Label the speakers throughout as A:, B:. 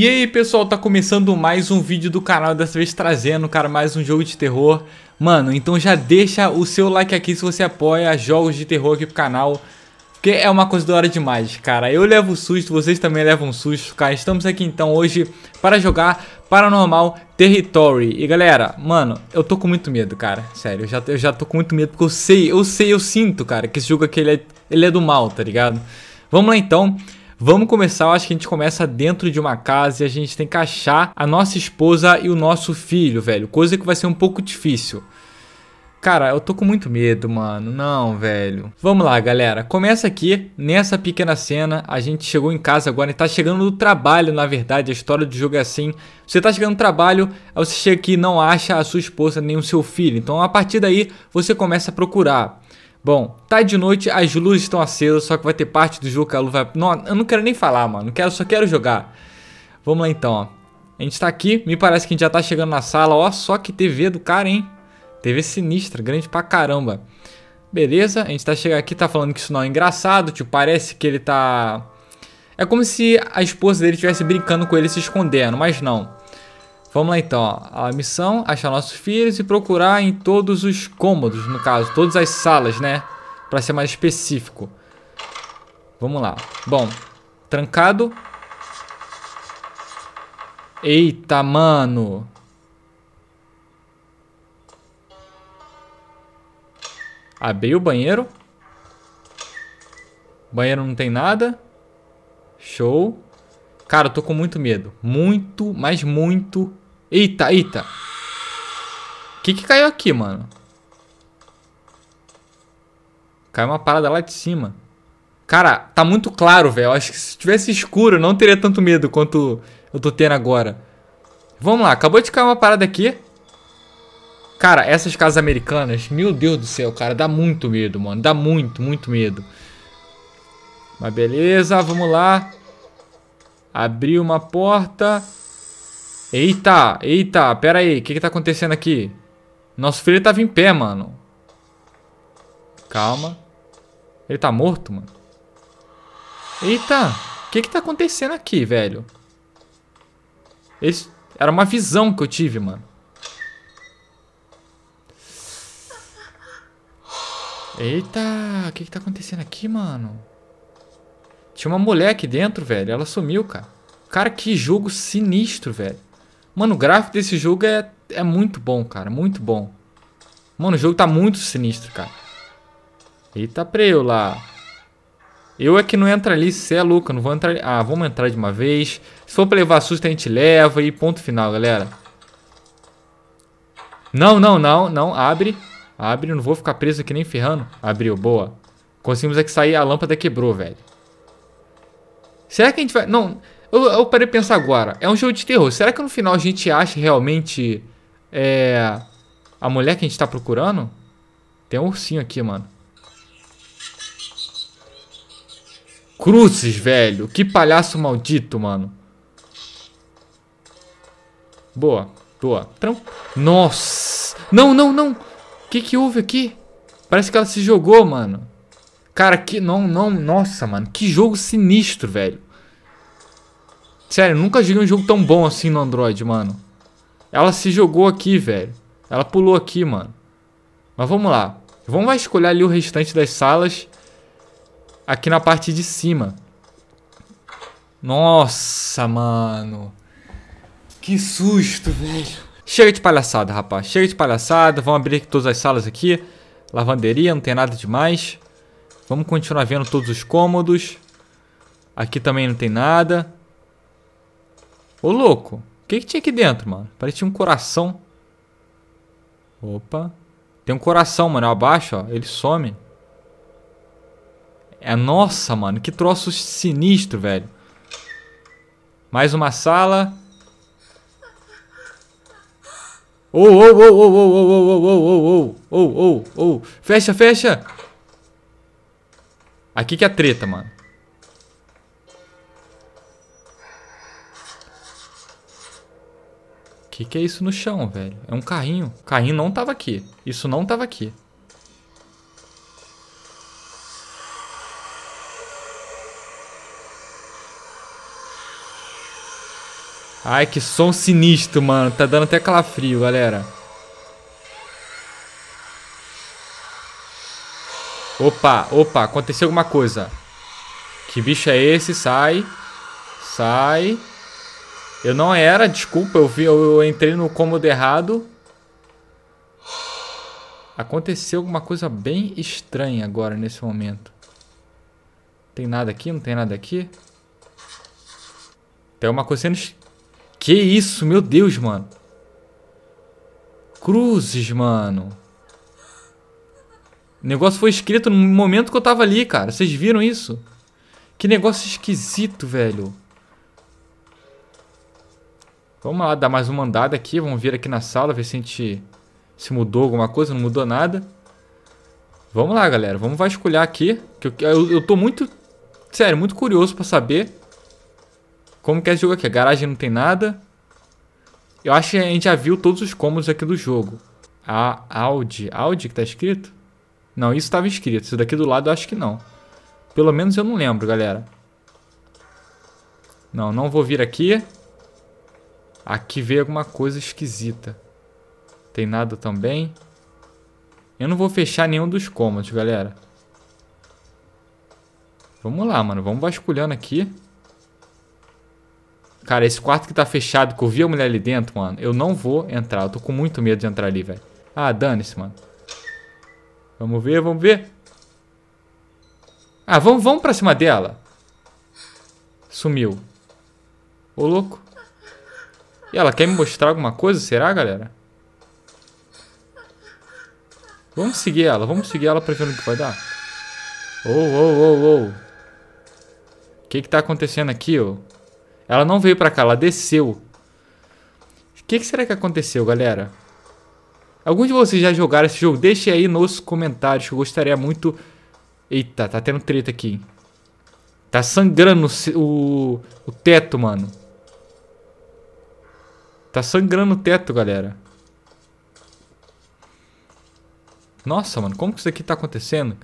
A: E aí pessoal, tá começando mais um vídeo do canal, dessa vez trazendo, cara, mais um jogo de terror Mano, então já deixa o seu like aqui se você apoia jogos de terror aqui pro canal Porque é uma coisa da hora demais, cara Eu levo susto, vocês também levam susto, cara Estamos aqui então hoje para jogar Paranormal Territory E galera, mano, eu tô com muito medo, cara Sério, eu já, eu já tô com muito medo porque eu sei, eu sei, eu sinto, cara Que esse jogo aqui, ele é, ele é do mal, tá ligado? Vamos lá então Vamos começar, eu acho que a gente começa dentro de uma casa e a gente tem que achar a nossa esposa e o nosso filho, velho. Coisa que vai ser um pouco difícil. Cara, eu tô com muito medo, mano. Não, velho. Vamos lá, galera. Começa aqui nessa pequena cena. A gente chegou em casa agora e tá chegando do trabalho, na verdade. A história do jogo é assim. Você tá chegando no trabalho, aí você chega aqui e não acha a sua esposa nem o seu filho. Então, a partir daí, você começa a procurar. Bom, tá de noite, as luzes estão acesas, só que vai ter parte do jogo que a luz vai... Não, eu não quero nem falar, mano, não quero, só quero jogar. Vamos lá então, ó. A gente tá aqui, me parece que a gente já tá chegando na sala, ó, só que TV do cara, hein? TV sinistra, grande pra caramba. Beleza, a gente tá chegando aqui, tá falando que isso não é engraçado, tipo, parece que ele tá... É como se a esposa dele estivesse brincando com ele se escondendo, mas não. Vamos lá então, a missão, achar nossos filhos e procurar em todos os cômodos, no caso, todas as salas, né? Pra ser mais específico. Vamos lá. Bom, trancado. Eita, mano. Abri o banheiro. Banheiro não tem nada. Show. Cara, eu tô com muito medo. Muito, mas muito. Eita, eita. O que que caiu aqui, mano? Caiu uma parada lá de cima. Cara, tá muito claro, velho. Acho que se tivesse escuro, eu não teria tanto medo quanto eu tô tendo agora. Vamos lá, acabou de cair uma parada aqui. Cara, essas casas americanas, meu Deus do céu, cara, dá muito medo, mano. Dá muito, muito medo. Mas beleza, vamos lá. Abri uma porta. Eita, eita, pera aí. O que que tá acontecendo aqui? Nosso filho tava em pé, mano. Calma. Ele tá morto, mano. Eita, o que que tá acontecendo aqui, velho? Esse... Era uma visão que eu tive, mano. Eita, o que que tá acontecendo aqui, mano? Tinha uma mulher aqui dentro, velho. Ela sumiu, cara. Cara, que jogo sinistro, velho. Mano, o gráfico desse jogo é, é muito bom, cara. Muito bom. Mano, o jogo tá muito sinistro, cara. Eita, preu lá. Eu é que não entra ali, cê é louco, não vou entrar ali. Ah, vamos entrar de uma vez. Se for pra levar susto, a gente leva e ponto final, galera. Não, não, não, não, abre. Abre, não vou ficar preso aqui nem ferrando. Abriu, boa. Conseguimos aqui é sair, a lâmpada quebrou, velho. Será que a gente vai. Não, eu, eu parei de pensar agora. É um jogo de terror. Será que no final a gente acha realmente. É. A mulher que a gente tá procurando? Tem um ursinho aqui, mano. Cruzes, velho. Que palhaço maldito, mano. Boa, boa. Tran Nossa. Não, não, não. O que que houve aqui? Parece que ela se jogou, mano. Cara, que. Não, não. Nossa, mano. Que jogo sinistro, velho. Sério, nunca joguei um jogo tão bom assim no Android, mano. Ela se jogou aqui, velho. Ela pulou aqui, mano. Mas vamos lá. Vamos escolher ali o restante das salas. Aqui na parte de cima. Nossa, mano. Que susto, velho. Chega de palhaçada, rapaz. Chega de palhaçada. Vamos abrir todas as salas aqui. Lavanderia, não tem nada demais. Vamos continuar vendo todos os cômodos. Aqui também não tem nada. Ô, louco. O que, que tinha aqui dentro, mano? Parecia um coração. Opa. Tem um coração, mano. Abaixo, ó. Ele some. É, nossa, mano. Que troço sinistro, velho. Mais uma sala. Oh, oh, oh, oh, oh, oh, oh, oh, oh, oh, oh. ou, ou. Fecha, fecha. Aqui que é a treta, mano. O que, que é isso no chão, velho? É um carrinho. O carrinho não tava aqui. Isso não tava aqui. Ai, que som sinistro, mano. Tá dando até calafrio, galera. Opa, opa, aconteceu alguma coisa. Que bicho é esse? Sai. Sai. Eu não era, desculpa, eu vi, eu, eu entrei no cômodo errado. Aconteceu alguma coisa bem estranha agora nesse momento. Tem nada aqui? Não tem nada aqui? Tem uma coisa sendo... Que isso, meu Deus, mano. Cruzes, mano. O negócio foi escrito no momento que eu tava ali, cara. Vocês viram isso? Que negócio esquisito, velho. Vamos lá, dar mais uma andada aqui. Vamos vir aqui na sala, ver se a gente... Se mudou alguma coisa, não mudou nada. Vamos lá, galera. Vamos vasculhar aqui. Que eu, eu, eu tô muito... Sério, muito curioso pra saber... Como que é esse jogo aqui. A garagem não tem nada. Eu acho que a gente já viu todos os cômodos aqui do jogo. A Audi. Audi que tá escrito? Não, isso estava escrito. Isso daqui do lado eu acho que não. Pelo menos eu não lembro, galera. Não, não vou vir aqui. Aqui veio alguma coisa esquisita. Tem nada também. Eu não vou fechar nenhum dos cômodos, galera. Vamos lá, mano. Vamos vasculhando aqui. Cara, esse quarto que tá fechado, que eu vi a mulher ali dentro, mano. Eu não vou entrar. Eu tô com muito medo de entrar ali, velho. Ah, dane-se, mano. Vamos ver, vamos ver. Ah, vamos, vamos pra cima dela. Sumiu. Ô, louco. E ela quer me mostrar alguma coisa, será, galera? Vamos seguir ela, vamos seguir ela pra ver o que vai dar. Ou, ou, ou, ou. O que que tá acontecendo aqui, ô? Ela não veio pra cá, ela desceu. O que que será que aconteceu, galera? Alguns de vocês já jogaram esse jogo? Deixe aí nos comentários, que eu gostaria muito... Eita, tá tendo treta aqui, Tá sangrando o, o teto, mano. Tá sangrando o teto, galera. Nossa, mano, como que isso aqui tá acontecendo?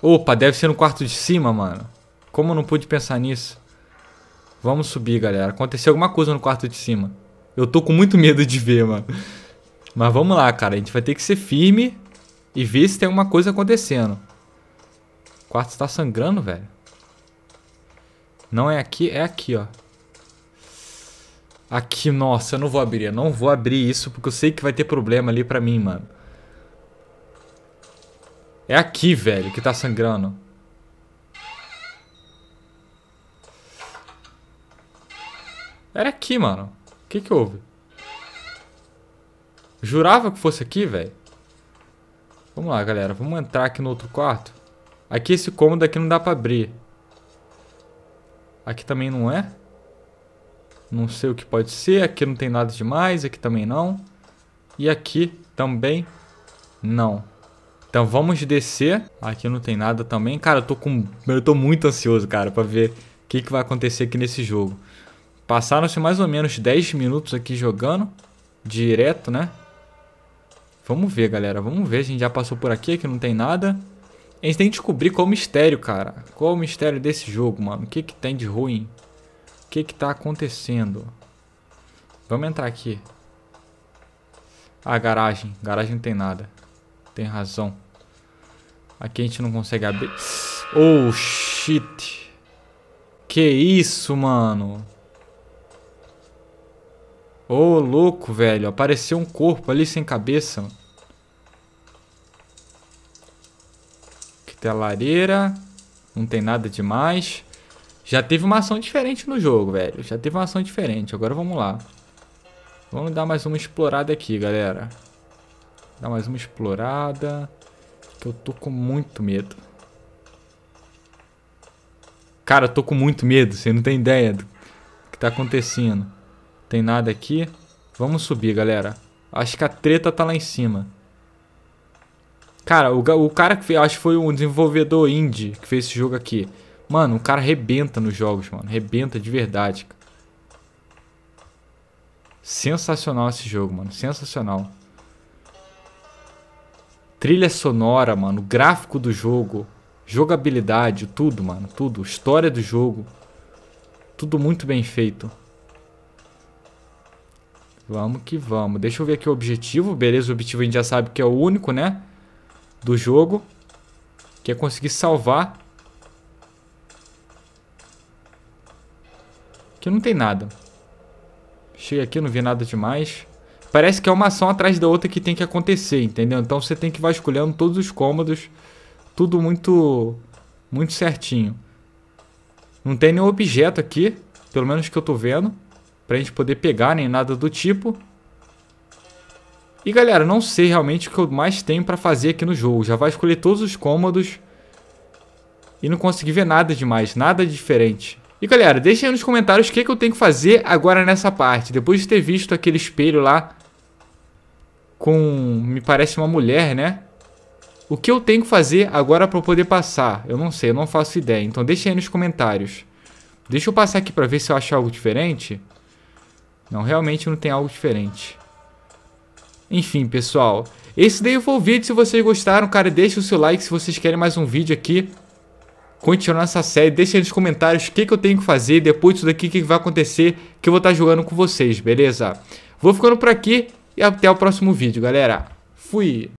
A: Opa, deve ser no quarto de cima, mano. Como eu não pude pensar nisso? Vamos subir, galera. Aconteceu alguma coisa no quarto de cima. Eu tô com muito medo de ver, mano. Mas vamos lá, cara. A gente vai ter que ser firme e ver se tem alguma coisa acontecendo. O quarto está sangrando, velho. Não é aqui, é aqui, ó. Aqui, nossa, eu não vou abrir. Eu não vou abrir isso porque eu sei que vai ter problema ali pra mim, mano. É aqui, velho, que tá sangrando. Era aqui, mano. O que que houve? Jurava que fosse aqui, velho. Vamos lá, galera. Vamos entrar aqui no outro quarto. Aqui esse cômodo aqui não dá pra abrir. Aqui também não é. Não sei o que pode ser. Aqui não tem nada demais. Aqui também não. E aqui também não. Então vamos descer. Aqui não tem nada também. Cara, eu tô com. Eu tô muito ansioso, cara, pra ver o que, que vai acontecer aqui nesse jogo. Passaram-se mais ou menos 10 minutos aqui jogando. Direto, né? Vamos ver, galera. Vamos ver. A gente já passou por aqui, que não tem nada. A gente tem que descobrir qual o mistério, cara. Qual o mistério desse jogo, mano. O que que tem de ruim? O que que tá acontecendo? Vamos entrar aqui. Ah, garagem. Garagem não tem nada. Tem razão. Aqui a gente não consegue abrir. Oh, shit. Que isso, mano. Ô, oh, louco, velho. Apareceu um corpo ali sem cabeça. Aqui tem a lareira. Não tem nada demais. Já teve uma ação diferente no jogo, velho. Já teve uma ação diferente. Agora vamos lá. Vamos dar mais uma explorada aqui, galera. Dar mais uma explorada. Que eu tô com muito medo. Cara, eu tô com muito medo. Você não tem ideia do que tá acontecendo. Tem nada aqui. Vamos subir, galera. Acho que a treta tá lá em cima. Cara, o, o cara que fez, acho que foi um desenvolvedor indie que fez esse jogo aqui. Mano, o cara rebenta nos jogos, mano. Rebenta de verdade. Sensacional esse jogo, mano. Sensacional. Trilha sonora, mano. Gráfico do jogo. Jogabilidade, tudo, mano. Tudo. História do jogo. Tudo muito bem feito. Vamos que vamos. Deixa eu ver aqui o objetivo. Beleza, o objetivo a gente já sabe que é o único, né? Do jogo. Que é conseguir salvar. Aqui não tem nada. Cheguei aqui, não vi nada demais. Parece que é uma ação atrás da outra que tem que acontecer, entendeu? Então você tem que ir vasculhando todos os cômodos. Tudo muito... Muito certinho. Não tem nenhum objeto aqui. Pelo menos que eu tô vendo pra gente poder pegar nem nada do tipo. E galera, não sei realmente o que eu mais tenho pra fazer aqui no jogo. Já vai escolher todos os cômodos e não consegui ver nada demais, nada diferente. E galera, deixem aí nos comentários o que, que eu tenho que fazer agora nessa parte. Depois de ter visto aquele espelho lá com, me parece, uma mulher, né? O que eu tenho que fazer agora para poder passar? Eu não sei, eu não faço ideia. Então deixem aí nos comentários. Deixa eu passar aqui para ver se eu acho algo diferente. Não, realmente não tem algo diferente. Enfim, pessoal. Esse daí foi o vídeo. Se vocês gostaram, cara, deixa o seu like se vocês querem mais um vídeo aqui. Continuar essa série. Deixa aí nos comentários o que, que eu tenho que fazer. Depois disso daqui, o que, que vai acontecer. Que eu vou estar jogando com vocês, beleza? Vou ficando por aqui. E até o próximo vídeo, galera. Fui!